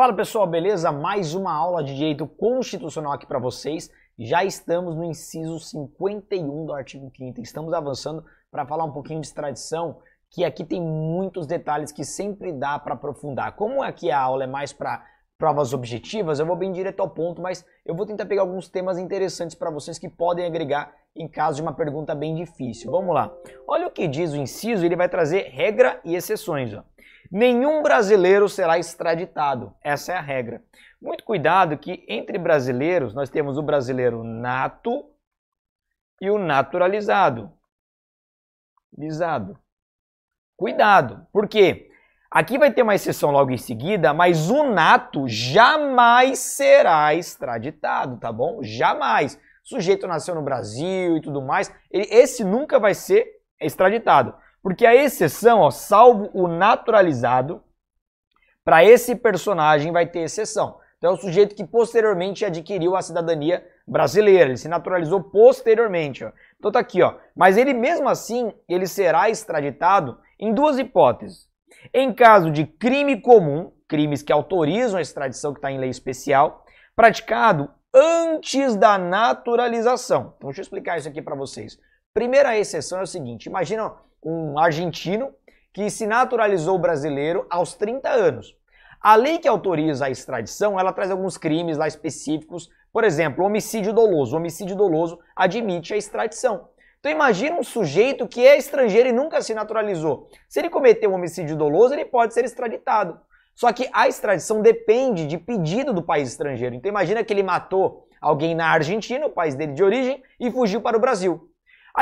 Fala pessoal, beleza? Mais uma aula de direito constitucional aqui para vocês. Já estamos no inciso 51 do artigo 5. Estamos avançando para falar um pouquinho de extradição, que aqui tem muitos detalhes que sempre dá para aprofundar. Como aqui é a aula é mais para provas objetivas, eu vou bem direto ao ponto, mas eu vou tentar pegar alguns temas interessantes para vocês que podem agregar em caso de uma pergunta bem difícil. Vamos lá. Olha o que diz o inciso, ele vai trazer regra e exceções. Ó nenhum brasileiro será extraditado. Essa é a regra. Muito cuidado que entre brasileiros nós temos o brasileiro nato e o naturalizado. Lisado. Cuidado, porque aqui vai ter uma exceção logo em seguida, mas o nato jamais será extraditado, tá bom? Jamais. O sujeito nasceu no Brasil e tudo mais, esse nunca vai ser extraditado. Porque a exceção, ó, salvo o naturalizado, para esse personagem vai ter exceção. Então é o sujeito que posteriormente adquiriu a cidadania brasileira, ele se naturalizou posteriormente. Ó. Então tá aqui, ó. Mas ele mesmo assim, ele será extraditado em duas hipóteses. Em caso de crime comum, crimes que autorizam a extradição que está em lei especial, praticado antes da naturalização. Então deixa eu explicar isso aqui para vocês. Primeira exceção é o seguinte: imagina um argentino que se naturalizou brasileiro aos 30 anos. A lei que autoriza a extradição, ela traz alguns crimes lá específicos, por exemplo, homicídio doloso. O homicídio doloso admite a extradição. Então imagina um sujeito que é estrangeiro e nunca se naturalizou. Se ele cometer um homicídio doloso, ele pode ser extraditado. Só que a extradição depende de pedido do país estrangeiro. Então imagina que ele matou alguém na Argentina, o país dele de origem, e fugiu para o Brasil.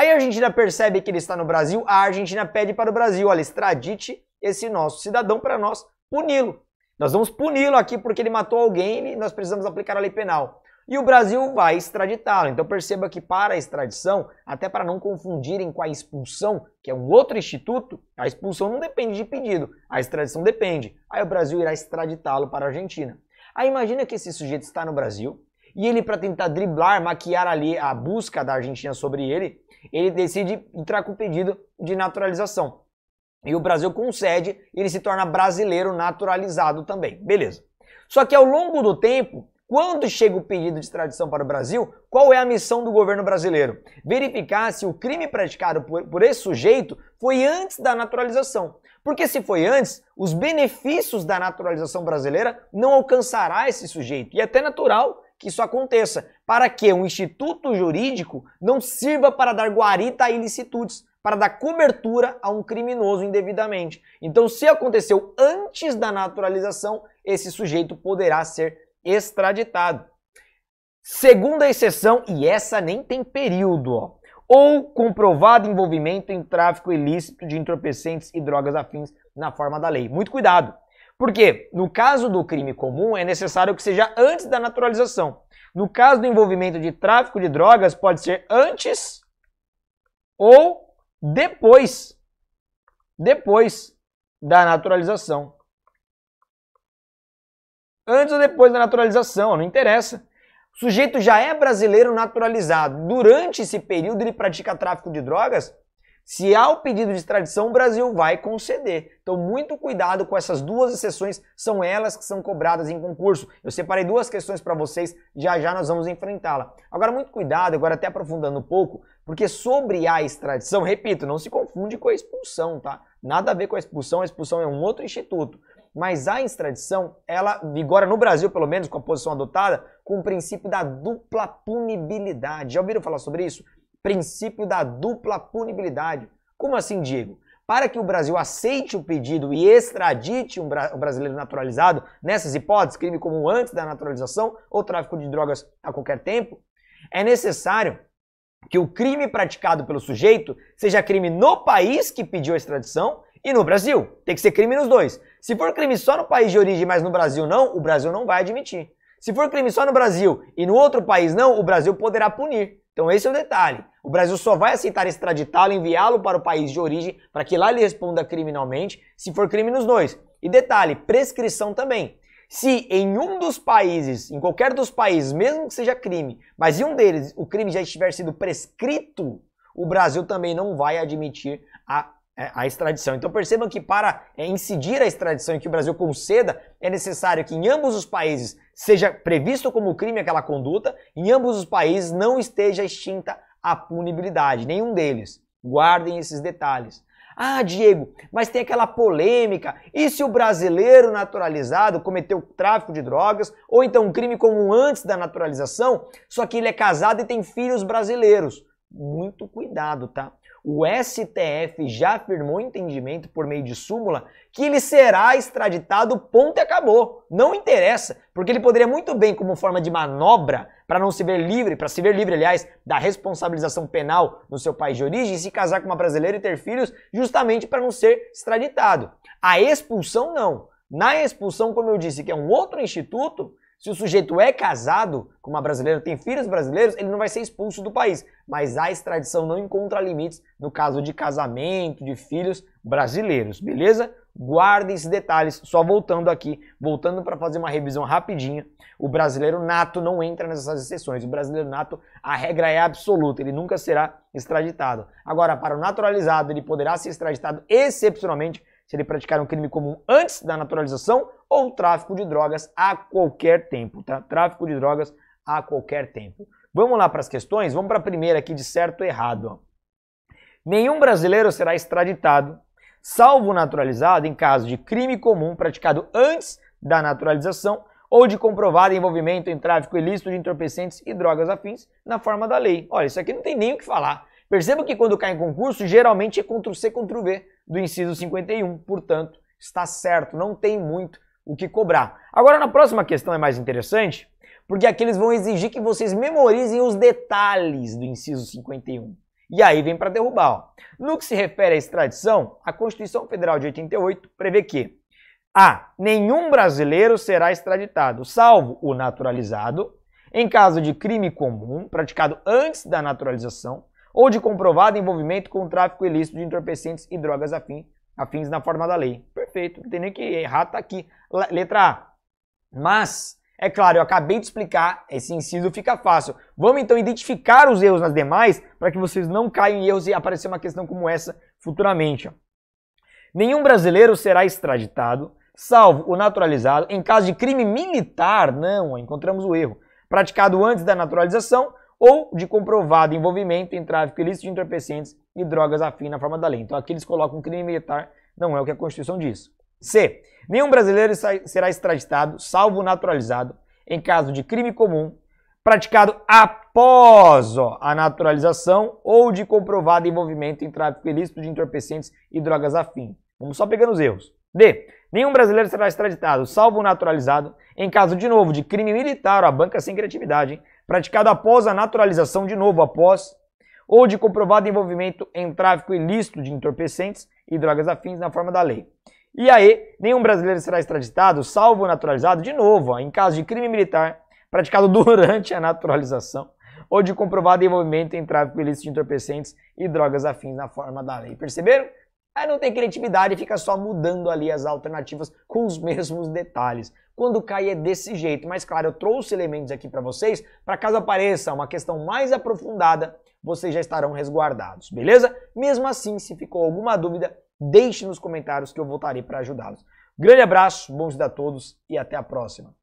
Aí a Argentina percebe que ele está no Brasil, a Argentina pede para o Brasil, olha, extradite esse nosso cidadão para nós puni-lo. Nós vamos puni-lo aqui porque ele matou alguém e nós precisamos aplicar a lei penal. E o Brasil vai extraditá-lo. Então perceba que para a extradição, até para não confundirem com a expulsão, que é um outro instituto, a expulsão não depende de pedido, a extradição depende. Aí o Brasil irá extraditá-lo para a Argentina. Aí imagina que esse sujeito está no Brasil, e ele, para tentar driblar, maquiar ali a busca da Argentina sobre ele, ele decide entrar com o pedido de naturalização. E o Brasil concede, ele se torna brasileiro naturalizado também. Beleza. Só que ao longo do tempo, quando chega o pedido de extradição para o Brasil, qual é a missão do governo brasileiro? Verificar se o crime praticado por, por esse sujeito foi antes da naturalização. Porque se foi antes, os benefícios da naturalização brasileira não alcançará esse sujeito. E é até natural que isso aconteça, para que um instituto jurídico não sirva para dar guarita a ilicitudes, para dar cobertura a um criminoso indevidamente. Então, se aconteceu antes da naturalização, esse sujeito poderá ser extraditado. Segunda exceção, e essa nem tem período, ó, ou comprovado envolvimento em tráfico ilícito de entorpecentes e drogas afins na forma da lei. Muito cuidado! Porque, no caso do crime comum, é necessário que seja antes da naturalização. No caso do envolvimento de tráfico de drogas, pode ser antes ou depois. Depois da naturalização. Antes ou depois da naturalização, não interessa. O sujeito já é brasileiro naturalizado. Durante esse período ele pratica tráfico de drogas, se há o pedido de extradição, o Brasil vai conceder. Então, muito cuidado com essas duas exceções, são elas que são cobradas em concurso. Eu separei duas questões para vocês, já já nós vamos enfrentá-la. Agora, muito cuidado, agora até aprofundando um pouco, porque sobre a extradição, repito, não se confunde com a expulsão, tá? Nada a ver com a expulsão, a expulsão é um outro instituto. Mas a extradição, ela vigora no Brasil, pelo menos com a posição adotada, com o princípio da dupla punibilidade. Já ouviram falar sobre isso? princípio da dupla punibilidade. Como assim, Diego? Para que o Brasil aceite o pedido e extradite um, bra um brasileiro naturalizado, nessas hipóteses, crime comum antes da naturalização ou tráfico de drogas a qualquer tempo, é necessário que o crime praticado pelo sujeito seja crime no país que pediu a extradição e no Brasil. Tem que ser crime nos dois. Se for crime só no país de origem, mas no Brasil não, o Brasil não vai admitir. Se for crime só no Brasil e no outro país não, o Brasil poderá punir. Então esse é o detalhe. O Brasil só vai aceitar extraditá-lo, enviá-lo para o país de origem, para que lá ele responda criminalmente, se for crime nos dois. E detalhe, prescrição também. Se em um dos países, em qualquer dos países, mesmo que seja crime, mas em um deles o crime já estiver sido prescrito, o Brasil também não vai admitir a é, a extradição. Então percebam que para é, incidir a extradição e que o Brasil conceda, é necessário que em ambos os países seja previsto como crime aquela conduta, em ambos os países não esteja extinta a punibilidade, nenhum deles. Guardem esses detalhes. Ah, Diego, mas tem aquela polêmica. E se o brasileiro naturalizado cometeu tráfico de drogas ou então um crime comum antes da naturalização, só que ele é casado e tem filhos brasileiros? Muito cuidado, tá? o STF já afirmou entendimento por meio de súmula que ele será extraditado, ponto e acabou. Não interessa, porque ele poderia muito bem, como forma de manobra, para não se ver livre, para se ver livre, aliás, da responsabilização penal no seu país de origem, se casar com uma brasileira e ter filhos, justamente para não ser extraditado. A expulsão não. Na expulsão, como eu disse, que é um outro instituto, se o sujeito é casado com uma brasileira, tem filhos brasileiros, ele não vai ser expulso do país. Mas a extradição não encontra limites no caso de casamento, de filhos brasileiros, beleza? Guardem esses detalhes. Só voltando aqui, voltando para fazer uma revisão rapidinha. O brasileiro nato não entra nessas exceções. O brasileiro nato, a regra é absoluta, ele nunca será extraditado. Agora, para o naturalizado, ele poderá ser extraditado excepcionalmente se ele praticar um crime comum antes da naturalização ou tráfico de drogas a qualquer tempo, tá? Tráfico de drogas a qualquer tempo. Vamos lá para as questões? Vamos para a primeira aqui de certo e errado. Ó. Nenhum brasileiro será extraditado, salvo naturalizado, em caso de crime comum praticado antes da naturalização ou de comprovado envolvimento em tráfico ilícito de entorpecentes e drogas afins na forma da lei. Olha, isso aqui não tem nem o que falar. Perceba que quando cai em concurso, geralmente é contra o c contra o v do inciso 51, portanto, está certo, não tem muito o que cobrar. Agora, na próxima questão é mais interessante, porque aqui eles vão exigir que vocês memorizem os detalhes do inciso 51. E aí vem para derrubar. Ó. No que se refere à extradição, a Constituição Federal de 88 prevê que a. Nenhum brasileiro será extraditado, salvo o naturalizado, em caso de crime comum praticado antes da naturalização, ou de comprovado envolvimento com o tráfico ilícito de entorpecentes e drogas afins, afins na forma da lei. Perfeito, não tem nem que errar, tá aqui. Letra A. Mas, é claro, eu acabei de explicar, esse inciso fica fácil. Vamos então identificar os erros nas demais para que vocês não caiam em erros e aparecer uma questão como essa futuramente. Nenhum brasileiro será extraditado, salvo o naturalizado, em caso de crime militar, não, encontramos o erro, praticado antes da naturalização ou de comprovado envolvimento em tráfico ilícito de entorpecentes e drogas afins na forma da lei. Então aqui eles colocam crime militar, não é o que a Constituição diz. C. Nenhum brasileiro será extraditado, salvo naturalizado, em caso de crime comum praticado após ó, a naturalização ou de comprovado envolvimento em tráfico ilícito de entorpecentes e drogas afins. Vamos só pegando os erros. D. Nenhum brasileiro será extraditado, salvo naturalizado, em caso de novo de crime militar, ó, a banca sem criatividade, hein? praticado após a naturalização de novo após ou de comprovado envolvimento em tráfico ilícito de entorpecentes e drogas afins na forma da lei. E aí, nenhum brasileiro será extraditado, salvo naturalizado, de novo, em caso de crime militar praticado durante a naturalização ou de comprovado envolvimento em tráfico ilícito de entorpecentes e drogas afins na forma da lei. Perceberam? Aí não tem criatividade, fica só mudando ali as alternativas com os mesmos detalhes. Quando cai é desse jeito, mas claro, eu trouxe elementos aqui para vocês, para caso apareça uma questão mais aprofundada, vocês já estarão resguardados, beleza? Mesmo assim, se ficou alguma dúvida, deixe nos comentários que eu voltarei para ajudá-los. Grande abraço, bons dias a todos e até a próxima.